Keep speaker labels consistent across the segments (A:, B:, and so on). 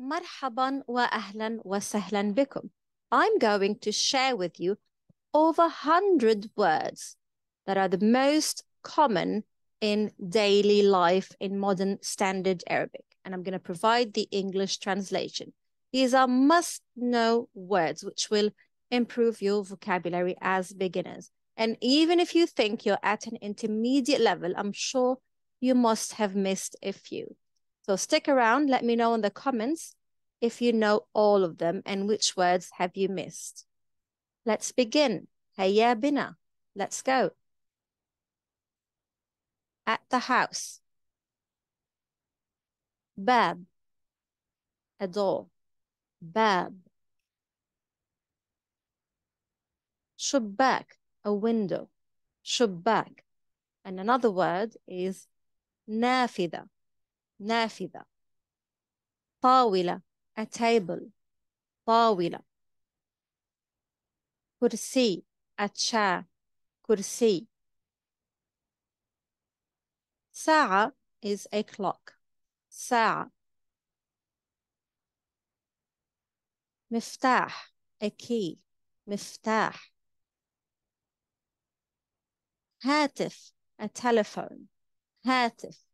A: مرحبا وأهلا وسهلا بكم. I'm going to share with you over 100 words that are the most common in daily life in modern standard Arabic. And I'm going to provide the English translation. These are must know words which will improve your vocabulary as beginners. And even if you think you're at an intermediate level, I'm sure you must have missed a few. So stick around, let me know in the comments if you know all of them and which words have you missed. Let's begin. Heya bina. Let's go. At the house. Bab. A door. Bab. Shubak A window. Shubak, And another word is nafida. نافذة طاولة a table طاولة كرسي a chair كرسي ساعة is a clock ساعة مفتاح a key مفتاح هاتف a telephone هاتف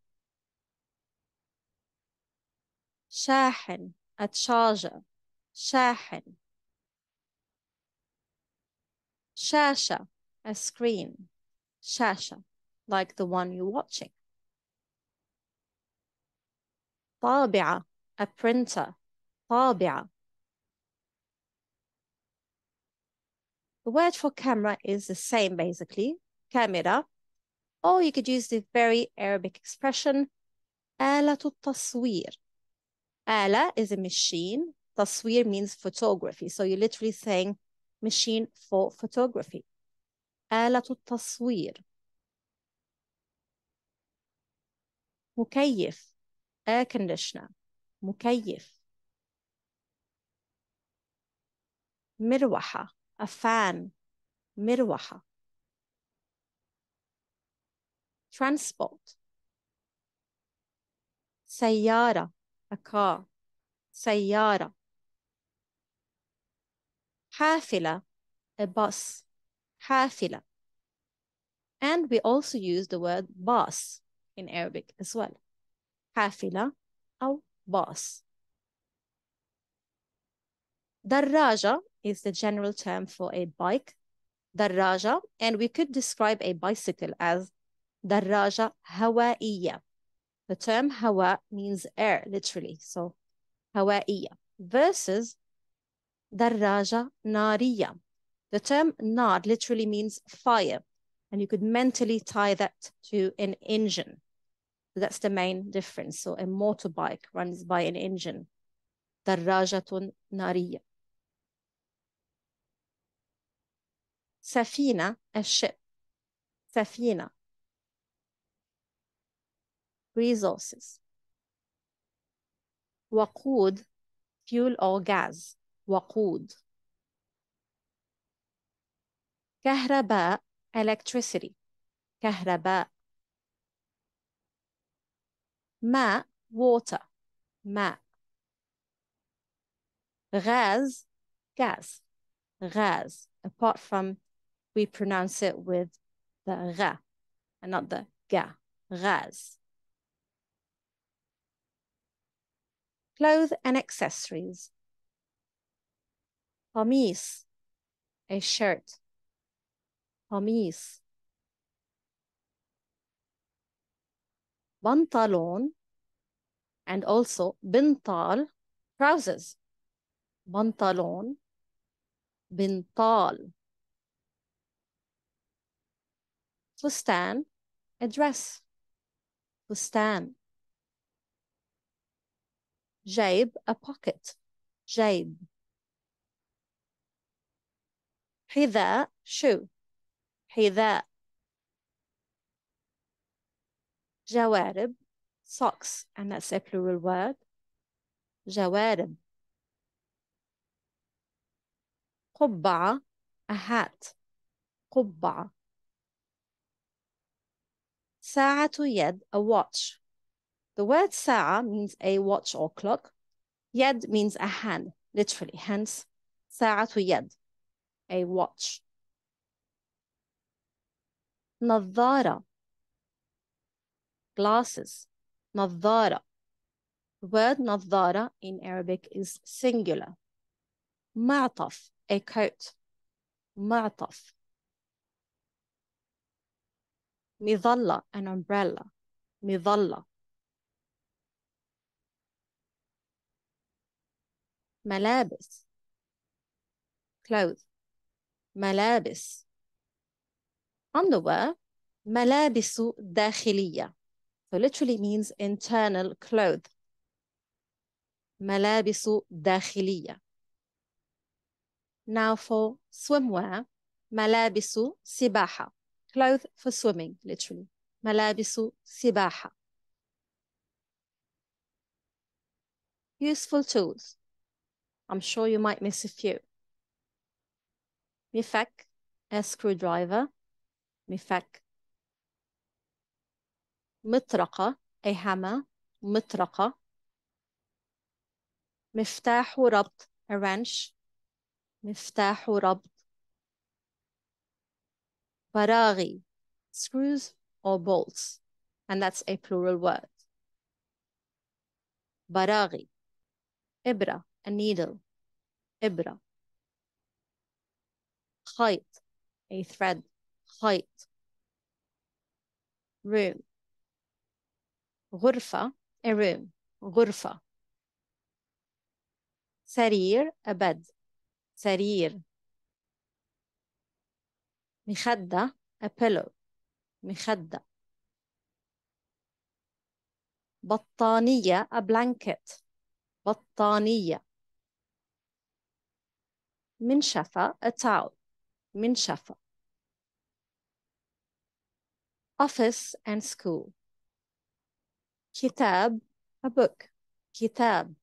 A: شاحن الشاجة شاحن شاشة a screen شاشة like the one you're watching طابعة a printer طابعة The word for camera is the same basically camera or you could use the very Arabic expression آلة التصوير آلة is a machine. تصوير means photography. So you're literally saying machine for photography. آلة التصوير. مكيف. Air conditioner. مكيف. مروحة. A fan. مروحة. Transport. سيارة a car سيارة حافلة a bus حافلة and we also use the word bus in Arabic as well حافلة أو bus دراجة is the general term for a bike دراجة and we could describe a bicycle as دراجة هوائية the term hawa means air, literally. So, hawaiya versus darraja nariya. The term "nad" literally means fire. And you could mentally tie that to an engine. So that's the main difference. So a motorbike runs by an engine. Darrajatun nariya. Safina, a ship. Safina, resources. Waqood, fuel or gas. Waqood. Kahraba, electricity. Kahraba. Ma, water. Ma. Ghaz, gas. Ghaz. Apart from we pronounce it with the ra and not the ga. Ghaz. clothes and accessories. Camis, a shirt. Camis. Bantalon, and also bintal, trousers. Bantalon, bintal. Fustan, a dress. Fustan. جايب a pocket جايب حذاء shoe حذاء جوارب socks and that's a plural word جوارب قبعة a hat قبعة ساعة يد a watch The word sa'a means a watch or clock. Yed means a hand, literally, hence sa'atu yad, a watch. Nadhara, glasses. Nadhara. The word nadhara in Arabic is singular. Ma'taf, a coat. Ma'taf. Midalla, an umbrella. Midalla. ملابس clothes ملابس underwear ملابس داخلية so literally means internal clothes ملابس داخلية now for swimwear ملابس سباحة clothes for swimming literally ملابس سباحة useful tools I'm sure you might miss a few. Mifak, a screwdriver. Mifak. مطرقة, a hammer. مطرقة. miftahu rabt, a wrench. Miftahu rabt, Baragi, screws or bolts. And that's a plural word. Baragi. Ibra, a needle إبرة خيط a thread خيط room غرفة a room غرفة سرير a bed سرير مخدة a pillow مخدة بطانية a blanket بطانية منشفة a towel منشفة office and school كتاب a book كتاب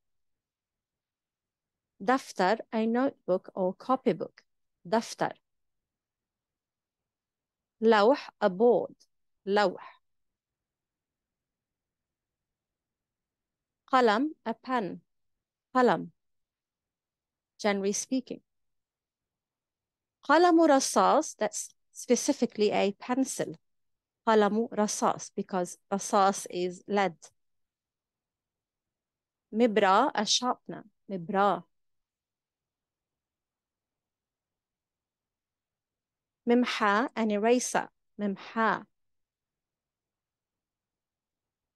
A: دفتر a notebook or copybook دفتر لوح a board لوح قلم a pen قلم generally speaking قلم رصاص, that's specifically a pencil. قلم رصاص, because رصاص is lead. Mibra a sharpener. Mibra. ممحى, an eraser. Mimha.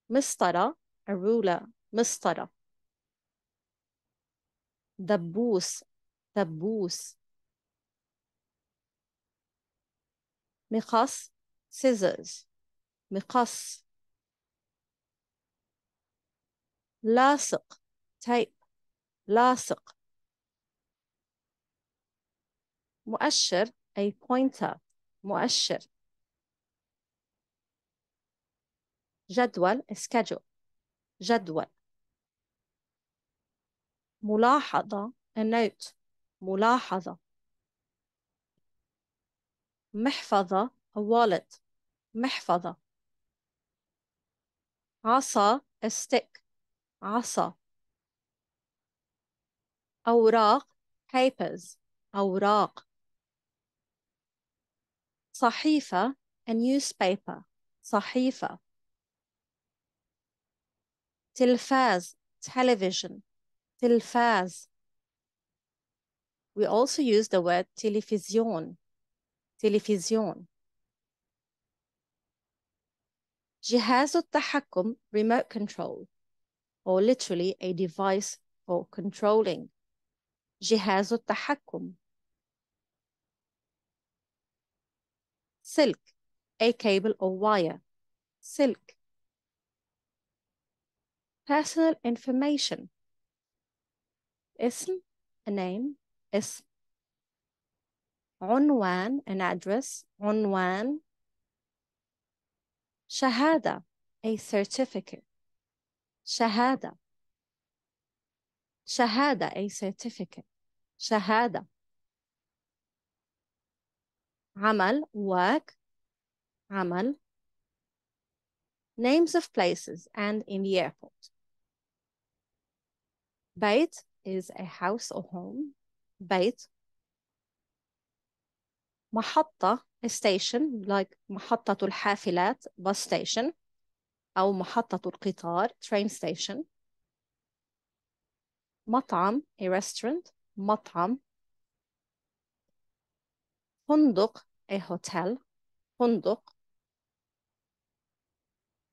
A: مسطرة, a ruler. مسطرة. دبوس دبوس مقص scissors مقص لاصق tape لاصق مؤشر أي pointer مؤشر جدول schedule جدول ملاحظة a note ملاحظة محفظة a wallet محفظة عصا a stick عصا أوراق papers أوراق صحيفة a newspaper صحيفة تلفاز television تلفاز We also use the word television تلفزيون جهاز التحكم remote control or literally a device for controlling جهاز التحكم silk a cable or wire silk personal information اسم a name اسم عنوان an address عنوان شهادة a certificate شهادة شهادة a certificate شهادة عمل work عمل names of places and in the airport بيت is a house or home بيت محطة station like محطة الحافلات bus station أو محطة القطار train station مطعم a restaurant مطعم فندق a hotel فندق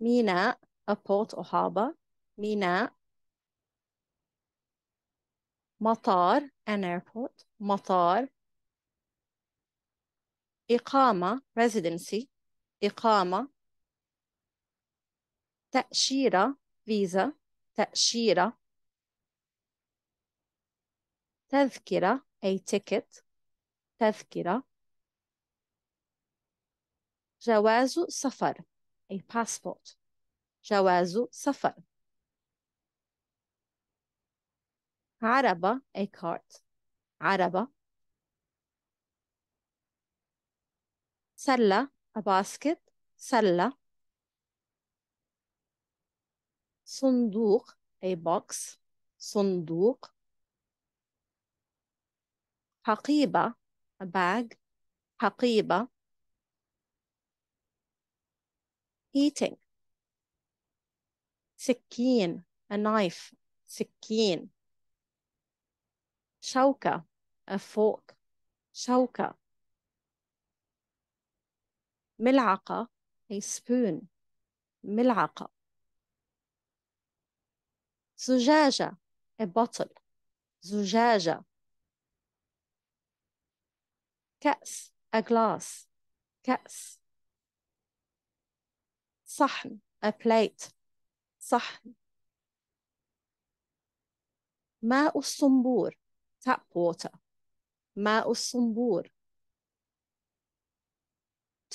A: ميناء a port or harbor ميناء مطار an airport مطار إقامة residency إقامة تأشيرة فيزا تأشيرة تذكرة أي ticket تذكرة جواز سفر أي passport جواز سفر عربة أي cart عربة سلة a basket سلة صندوق a box صندوق حقيبة a bag حقيبة eating سكين a knife سكين شوكة a fork شوكة ملعقة أي يعني spoon ملعقة زجاجة a إيه، bottle زجاجة كأس a إيه، glass كأس صحن a إيه، plate صحن ماء الصنبور tap water ماء الصنبور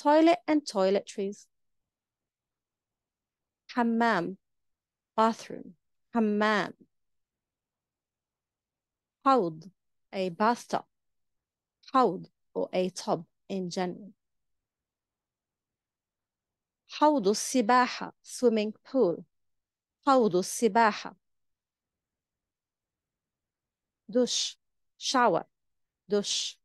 A: toilet and toiletries. Hammam, bathroom, hammam. Hawd, a bathtub. Hawd, or a tub in general. حوض السباحة swimming pool حوض السباحة Dush, shower Dush.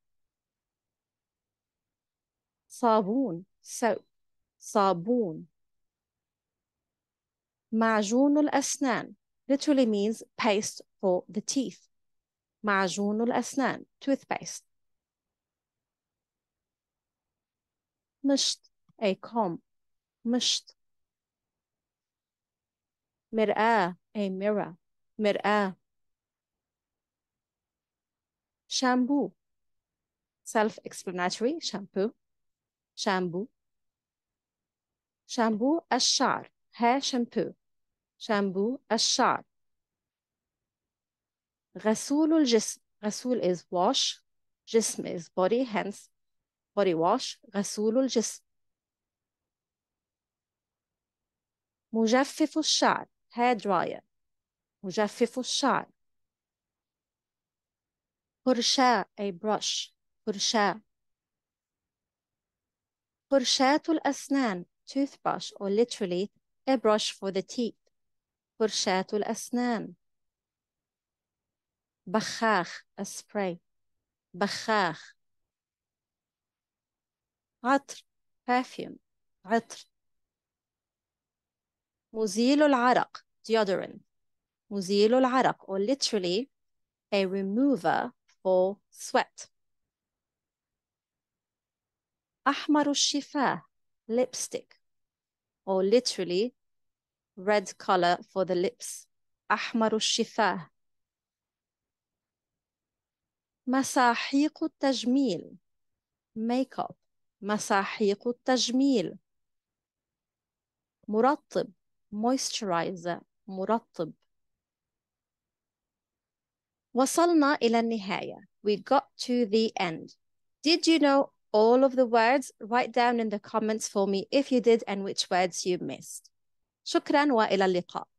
A: صابون soap صابون معجون الأسنان literally means paste for the teeth معجون الأسنان toothpaste مشط a comb مشط مرآة a mirror مرآة شامبو self-explanatory shampoo شامبو شامبو الشعر ها شامبو شامبو الشعر غسول الجسم غسول is wash جسم is body hence body wash غسول الجسم مجفف الشعر hair dryer مجفف الشعر فرشاة a brush فرشاة فرشاة الأسنان toothbrush or literally a brush for the teeth فرشاة الأسنان بخاخ a spray بخاخ عطر perfume عطر مزيل العرق deodorant مزيل العرق or literally a remover for sweat أحمر الشفاه lipstick or literally red color for the lips أحمر الشفاه مساحيق التجميل makeup مساحيق التجميل مرطب moisturizer مرطب وصلنا إلى النهاية we got to the end did you know all of the words, write down in the comments for me if you did and which words you missed. شكرا وإلى اللقاء.